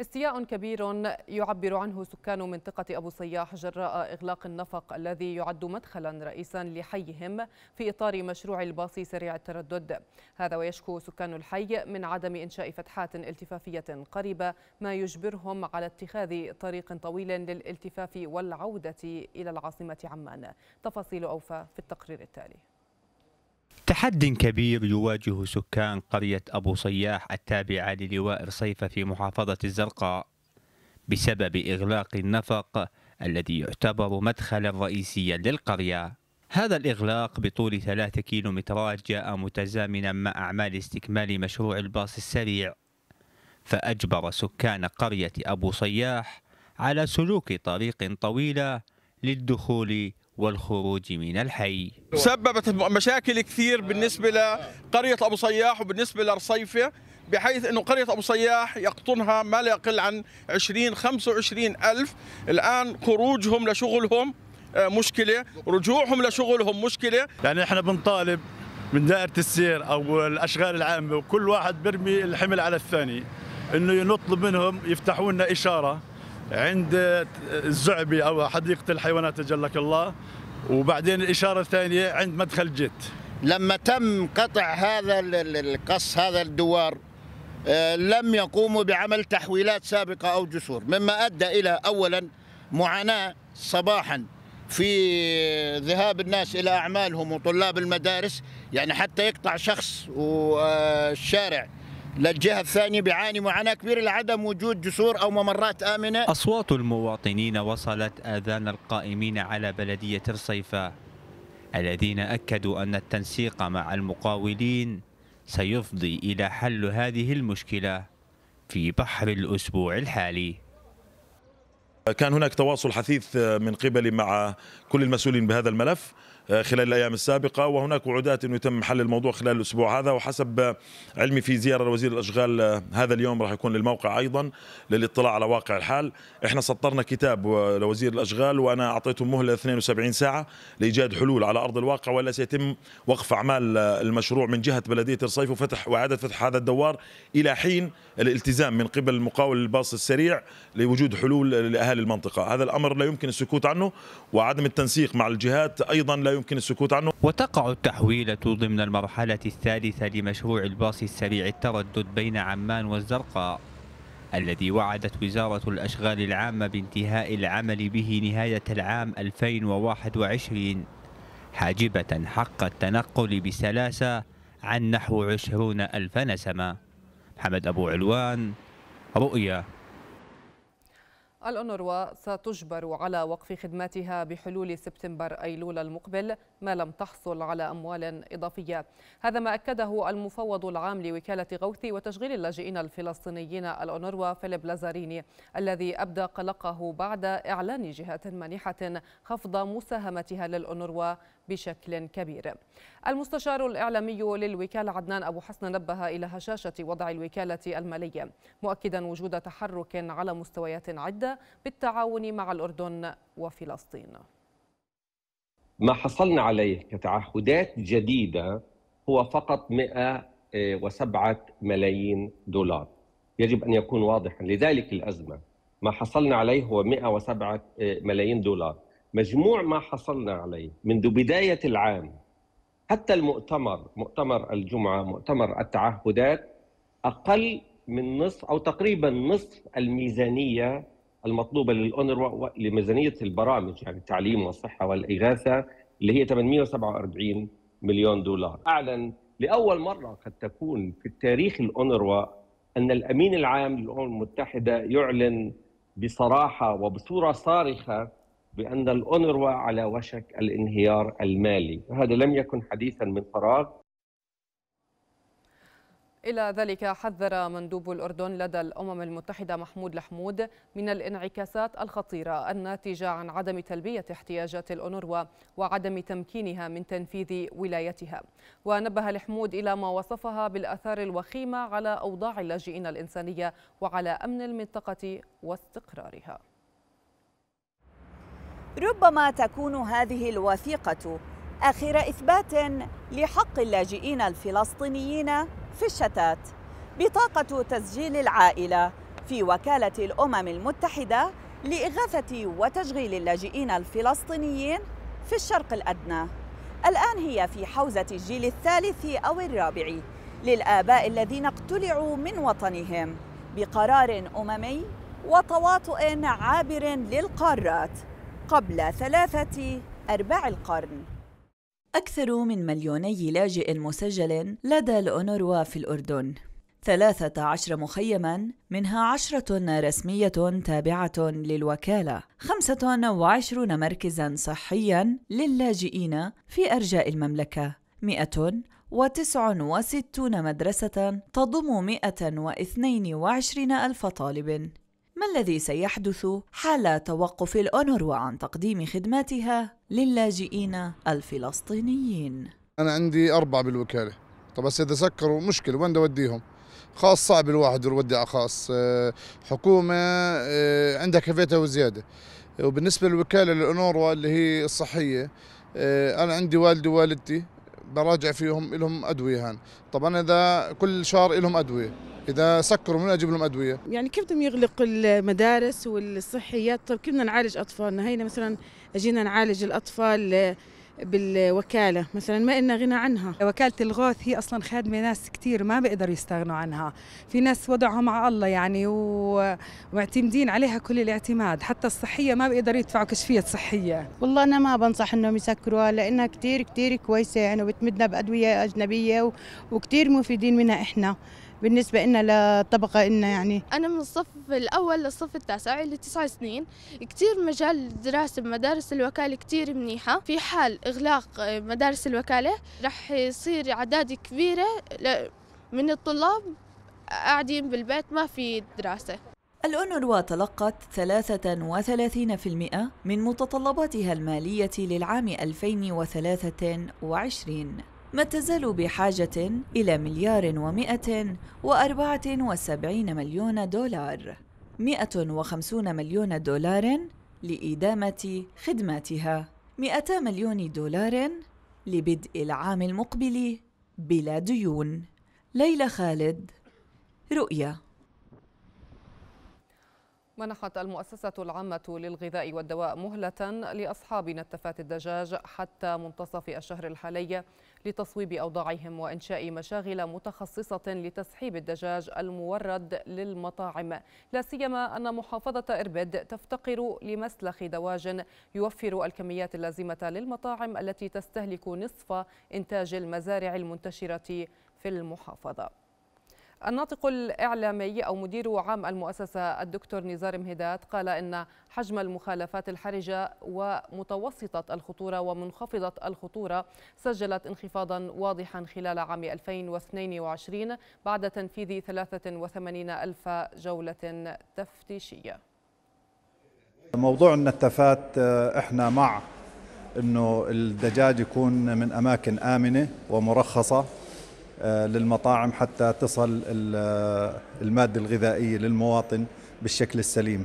استياء كبير يعبر عنه سكان منطقة أبو صياح جراء إغلاق النفق الذي يعد مدخلا رئيسا لحيهم في إطار مشروع الباص سريع التردد هذا ويشكو سكان الحي من عدم إنشاء فتحات التفافية قريبة ما يجبرهم على اتخاذ طريق طويل للالتفاف والعودة إلى العاصمة عمان تفاصيل أوفى في التقرير التالي تحد كبير يواجه سكان قرية أبو صياح التابعة للواء رصيفة في محافظة الزرقاء بسبب إغلاق النفق الذي يعتبر مدخلا رئيسيا للقرية هذا الإغلاق بطول ثلاثة كيلومترات جاء متزامنا مع أعمال استكمال مشروع الباص السريع فأجبر سكان قرية أبو صياح على سلوك طريق طويلة للدخول والخروج من الحي سببت مشاكل كثير بالنسبة لقرية أبو صياح وبالنسبة لرصيفة بحيث أنه قرية أبو صياح يقطنها ما لا يقل عن 20 25 ألف الآن خروجهم لشغلهم آه، مشكلة رجوعهم لشغلهم مشكلة يعني إحنا بنطالب من دائرة السير أو الأشغال العامة وكل واحد برمي الحمل على الثاني أنه نطلب منهم يفتحوا لنا إشارة عند الزعبي او حديقه الحيوانات جلك الله وبعدين الاشاره الثانيه عند مدخل الجيت لما تم قطع هذا القص هذا الدوار آه، لم يقوموا بعمل تحويلات سابقه او جسور مما ادى الى اولا معاناه صباحا في ذهاب الناس الى اعمالهم وطلاب المدارس يعني حتى يقطع شخص والشارع آه، للجهة الثانية بيعاني معاناة كبيرة لعدم وجود جسور أو ممرات آمنة أصوات المواطنين وصلت آذان القائمين على بلدية الصيفة الذين أكدوا أن التنسيق مع المقاولين سيفضي إلى حل هذه المشكلة في بحر الأسبوع الحالي كان هناك تواصل حثيث من قبلي مع كل المسؤولين بهذا الملف خلال الايام السابقه وهناك وعودات انه يتم حل الموضوع خلال الاسبوع هذا وحسب علمي في زياره وزير الاشغال هذا اليوم راح يكون للموقع ايضا للاطلاع على واقع الحال احنا سطرنا كتاب لوزير الاشغال وانا اعطيته مهله 72 ساعه لايجاد حلول على ارض الواقع ولا سيتم وقف اعمال المشروع من جهه بلديه الصيف وفتح واعاده فتح هذا الدوار الى حين الالتزام من قبل مقاول الباص السريع لوجود حلول لاهالي المنطقه هذا الامر لا يمكن السكوت عنه وعدم التنسيق مع الجهات ايضا لا يمكن يمكن السكوت عنه وتقع التحويلة ضمن المرحلة الثالثة لمشروع الباص السريع التردد بين عمان والزرقاء الذي وعدت وزارة الأشغال العامة بانتهاء العمل به نهاية العام 2021 حاجبة حق التنقل بسلاسة عن نحو عشرون ألف نسمة محمد أبو علوان رؤية الأونروا ستجبر على وقف خدماتها بحلول سبتمبر أيلول المقبل ما لم تحصل على أموال إضافية هذا ما أكده المفوض العام لوكالة غوث وتشغيل اللاجئين الفلسطينيين الأونروا فيليب لازاريني الذي أبدى قلقه بعد إعلان جهات مانحة خفض مساهمتها للأونروا بشكل كبير المستشار الإعلامي للوكالة عدنان أبو حسن نبه إلى هشاشة وضع الوكالة المالية مؤكدا وجود تحرك على مستويات عدة بالتعاون مع الأردن وفلسطين ما حصلنا عليه كتعهدات جديدة هو فقط 107 ملايين دولار يجب أن يكون واضحا لذلك الأزمة ما حصلنا عليه هو 107 ملايين دولار مجموع ما حصلنا عليه منذ بداية العام حتى المؤتمر مؤتمر الجمعة مؤتمر التعهدات أقل من نصف أو تقريبا نصف الميزانية المطلوبة للأونروا لميزانية البرامج يعني التعليم والصحة والإغاثة اللي هي 847 مليون دولار أعلن لأول مرة قد تكون في التاريخ الأونروا أن الأمين العام للأمم المتحدة يعلن بصراحة وبصورة صارخة بأن الأونروا على وشك الانهيار المالي وهذا لم يكن حديثا من فراغ إلى ذلك حذر مندوب الأردن لدى الأمم المتحدة محمود لحمود من الانعكاسات الخطيرة الناتجة عن عدم تلبية احتياجات الأونروا وعدم تمكينها من تنفيذ ولايتها ونبه لحمود إلى ما وصفها بالأثار الوخيمة على أوضاع اللاجئين الإنسانية وعلى أمن المنطقة واستقرارها ربما تكون هذه الوثيقة آخر إثبات لحق اللاجئين الفلسطينيين في الشتات بطاقة تسجيل العائلة في وكالة الأمم المتحدة لإغاثة وتشغيل اللاجئين الفلسطينيين في الشرق الأدنى الآن هي في حوزة الجيل الثالث أو الرابع للآباء الذين اقتلعوا من وطنهم بقرار أممي وتواطؤ عابر للقارات قبل ثلاثة أرباع القرن أكثر من مليوني لاجئ مسجل لدى الأونروا في الأردن 13 مخيما منها 10 رسمية تابعة للوكالة 25 مركزا صحيا للاجئين في أرجاء المملكة 169 مدرسة تضم وعشرين ألف طالب ما الذي سيحدث حال توقف الأونروا عن تقديم خدماتها للاجئين الفلسطينيين أنا عندي أربعة بالوكالة طب بس إذا سكروا مشكلة وين بدي أوديهم خاص صعب الواحد يودي على خاص آه، حكومة آه، عندها كفيتها وزيادة وبالنسبة للوكالة للأونروا اللي هي الصحية آه، أنا عندي والدي ووالدتي براجع فيهم لهم أدوية هان طب أنا إذا كل شهر لهم أدوية اذا سكروا من اجيب لهم ادويه يعني كيف بدهم يغلقوا المدارس والصحيات طب كيف بدنا نعالج اطفالنا هينا مثلا اجينا نعالج الاطفال بالوكالة مثلا ما إلنا غنى عنها وكالة الغوث هي أصلا خادمة ناس كتير ما بيقدروا يستغنوا عنها في ناس وضعهم مع الله يعني ومعتمدين عليها كل الاعتماد حتى الصحية ما بيقدروا يدفعوا كشفية صحية والله أنا ما بنصح إنهم يسكروها لأنها كتير كتير كويسة يعني وبتمدنا بأدوية أجنبية وكتير مفيدين منها إحنا بالنسبة لنا للطبقة إلنا يعني أنا من الصف الأول للصف التاسع اللي تسع سنين كتير مجال الدراسة بمدارس الوكالة كتير منيحة في حال إغلاق مدارس الوكالة رح يصير أعداد كبيرة من الطلاب قاعدين بالبيت ما في دراسة الأونروا تلقت 33% من متطلباتها المالية للعام 2023 ما تزال بحاجة إلى مليار ومائة وأربعة وسبعين مليون دولار مئة وخمسون مليون دولار لإدامة خدماتها مئتا مليون دولار لبدء العام المقبل بلا ديون ليلى خالد رؤيا منحت المؤسسة العامة للغذاء والدواء مهلة لأصحاب نتفات الدجاج حتى منتصف الشهر الحالي لتصويب أوضاعهم وإنشاء مشاغل متخصصة لتسحيب الدجاج المورد للمطاعم لا سيما أن محافظة إربد تفتقر لمسلخ دواج يوفر الكميات اللازمة للمطاعم التي تستهلك نصف إنتاج المزارع المنتشرة في المحافظة الناطق الإعلامي أو مدير عام المؤسسة الدكتور نزار مهدات قال إن حجم المخالفات الحرجة ومتوسطة الخطورة ومنخفضة الخطورة سجلت انخفاضا واضحا خلال عام 2022 بعد تنفيذ 83 ألف جولة تفتيشية موضوع النتفات آه، احنا مع انه الدجاج يكون من اماكن امنه ومرخصه آه، للمطاعم حتى تصل آه، المادة الغذائية للمواطن بالشكل السليم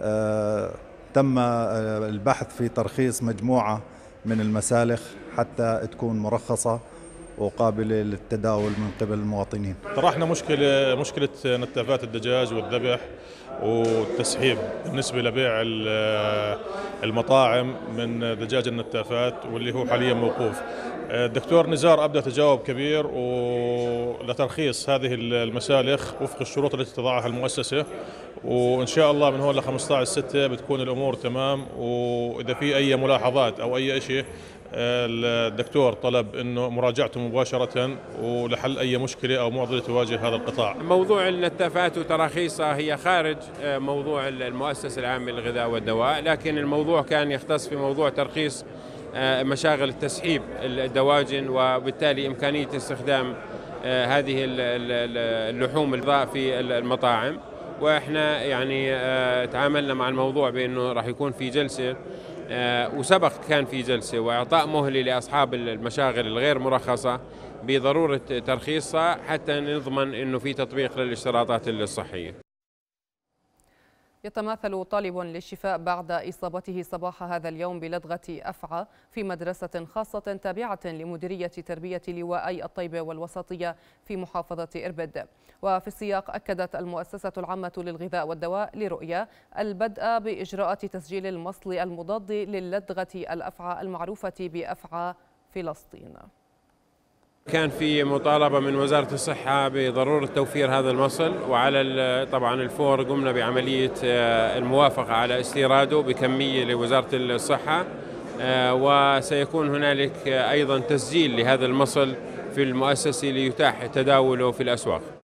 آه، تم البحث في ترخيص مجموعة من المسالخ حتى تكون مرخصة وقابله للتداول من قبل المواطنين. طرحنا مشكله مشكله نتافات الدجاج والذبح والتسحيب بالنسبه لبيع المطاعم من دجاج النتافات واللي هو حاليا موقوف. الدكتور نزار ابدى تجاوب كبير ولترخيص هذه المسالخ وفق الشروط التي تضعها المؤسسه وان شاء الله من هون ل 15 6 بتكون الامور تمام واذا في اي ملاحظات او اي شيء الدكتور طلب انه مراجعته مباشره ولحل اي مشكله او معضله تواجه هذا القطاع. موضوع النتافات وتراخيصها هي خارج آه، موضوع المؤسسه العامه للغذاء والدواء، لكن الموضوع كان يختص في موضوع ترخيص آه، مشاغل التسحيب الدواجن وبالتالي امكانيه استخدام آه، هذه اللحوم البيضاء في المطاعم واحنا يعني تعاملنا مع الموضوع بانه راح يكون في جلسه آه، وسبق كان في جلسة وإعطاء مهلة لأصحاب المشاغل الغير مرخصة بضرورة ترخيصها حتى نضمن أنه في تطبيق للاشتراطات الصحية يتماثل طالب للشفاء بعد إصابته صباح هذا اليوم بلدغة أفعى في مدرسة خاصة تابعة لمديرية تربية لواءي الطيبة والوسطية في محافظة إربد وفي السياق أكدت المؤسسة العامة للغذاء والدواء لرؤية البدء بإجراءات تسجيل المصل المضاد للدغة الأفعى المعروفة بأفعى فلسطين كان في مطالبه من وزاره الصحه بضروره توفير هذا المصل وعلى طبعا الفور قمنا بعمليه آه، الموافقه على استيراده بكميه لوزاره الصحه آه، وسيكون هنالك آه، ايضا تسجيل لهذا المصل في المؤسسه ليتاح تداوله في الاسواق